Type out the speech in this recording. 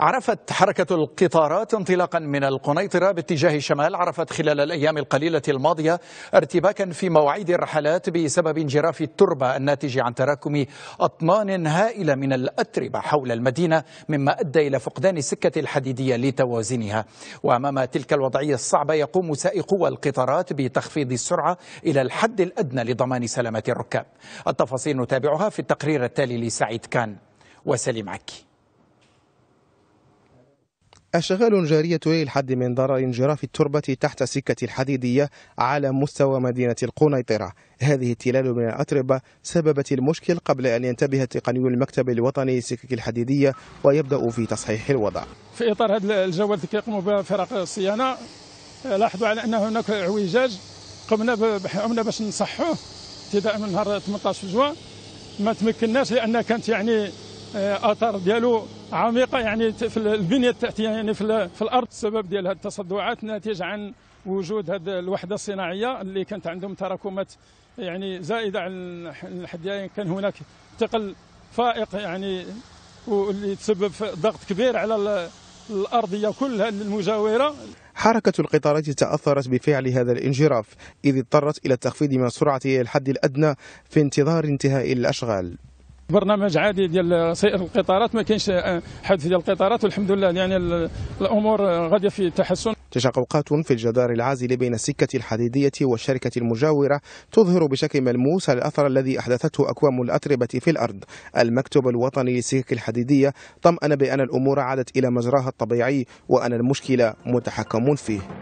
عرفت حركة القطارات انطلاقا من القنيطرة باتجاه الشمال عرفت خلال الأيام القليلة الماضية ارتباكا في مواعيد الرحلات بسبب انجراف التربة الناتج عن تراكم أطنان هائلة من الأتربة حول المدينة مما أدى إلى فقدان السكة الحديدية لتوازنها وأمام تلك الوضعية الصعبة يقوم سائقو القطارات بتخفيض السرعة إلى الحد الأدنى لضمان سلامة الركاب التفاصيل نتابعها في التقرير التالي لسعيد كان وسليم عكي أشغال جارية للحد من ضرر انجراف التربة تحت السكة الحديدية على مستوى مدينة القنيطرة هذه التلال من الأتربة سببت المشكل قبل أن ينتبه تقني المكتب الوطني للسكك الحديدية ويبدأ في تصحيح الوضع في إطار هذا الجوال الذي يقوم به فرق الصيانة لاحظوا على أن هناك اعوجاج قمنا قمنا باش نصحوه ابتداء من نهار 18 جوان ما تمكناش لأن كانت يعني آه، اثار ديالو عميقه يعني في البنيه التحتيه يعني في, في الارض السبب ديال هذه التصدعات ناتج عن وجود هذه الوحده الصناعيه اللي كانت عندهم تراكمات يعني زائده عن الحد يعني كان هناك ثقل فائق يعني واللي تسبب في ضغط كبير على الارضيه كلها المجاوره حركة القطارات تأثرت بفعل هذا الانجراف إذ اضطرت إلى التخفيض من سرعته إلى الحد الأدنى في انتظار انتهاء الأشغال برنامج عادي ديال سير القطارات ما كاينش آه، حذف ديال القطارات والحمد لله يعني الامور غاديه في تحسن تشققات في الجدار العازل بين السكة الحديدية والشركة المجاورة تظهر بشكل ملموس الأثر الذي أحدثته أكوام الأتربة في الأرض المكتب الوطني للسكك الحديدية طمأن بأن الأمور عادت إلى مجراها الطبيعي وأن المشكلة متحكم فيه